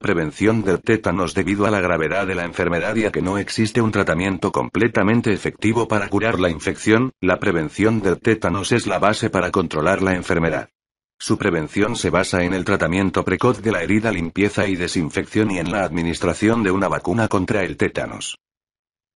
prevención del tétanos debido a la gravedad de la enfermedad y a que no existe un tratamiento completamente efectivo para curar la infección, la prevención del tétanos es la base para controlar la enfermedad. Su prevención se basa en el tratamiento precoz de la herida, limpieza y desinfección y en la administración de una vacuna contra el tétanos.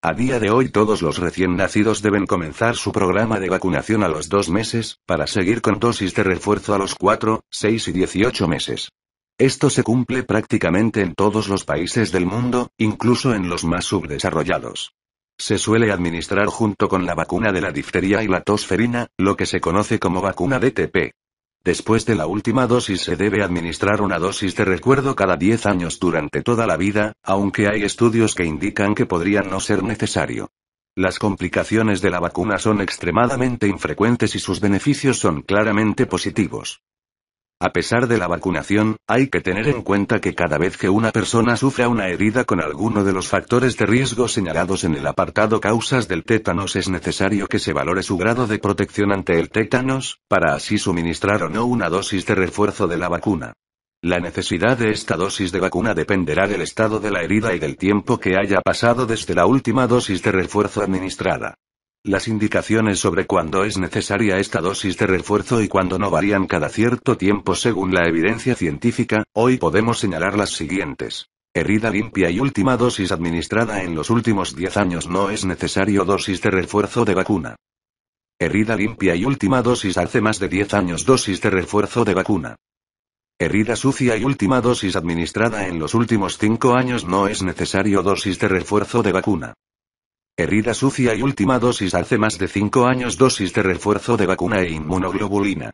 A día de hoy todos los recién nacidos deben comenzar su programa de vacunación a los dos meses, para seguir con dosis de refuerzo a los 4, 6 y 18 meses. Esto se cumple prácticamente en todos los países del mundo, incluso en los más subdesarrollados. Se suele administrar junto con la vacuna de la difteria y la tosferina, lo que se conoce como vacuna DTP. Después de la última dosis se debe administrar una dosis de recuerdo cada 10 años durante toda la vida, aunque hay estudios que indican que podría no ser necesario. Las complicaciones de la vacuna son extremadamente infrecuentes y sus beneficios son claramente positivos. A pesar de la vacunación, hay que tener en cuenta que cada vez que una persona sufra una herida con alguno de los factores de riesgo señalados en el apartado causas del tétanos es necesario que se valore su grado de protección ante el tétanos, para así suministrar o no una dosis de refuerzo de la vacuna. La necesidad de esta dosis de vacuna dependerá del estado de la herida y del tiempo que haya pasado desde la última dosis de refuerzo administrada. Las indicaciones sobre cuándo es necesaria esta dosis de refuerzo y cuándo no varían cada cierto tiempo según la evidencia científica, hoy podemos señalar las siguientes. Herida limpia y última dosis administrada en los últimos 10 años no es necesario dosis de refuerzo de vacuna. Herida limpia y última dosis hace más de 10 años dosis de refuerzo de vacuna. Herida sucia y última dosis administrada en los últimos 5 años no es necesario dosis de refuerzo de vacuna. Herida sucia y última dosis hace más de 5 años dosis de refuerzo de vacuna e inmunoglobulina.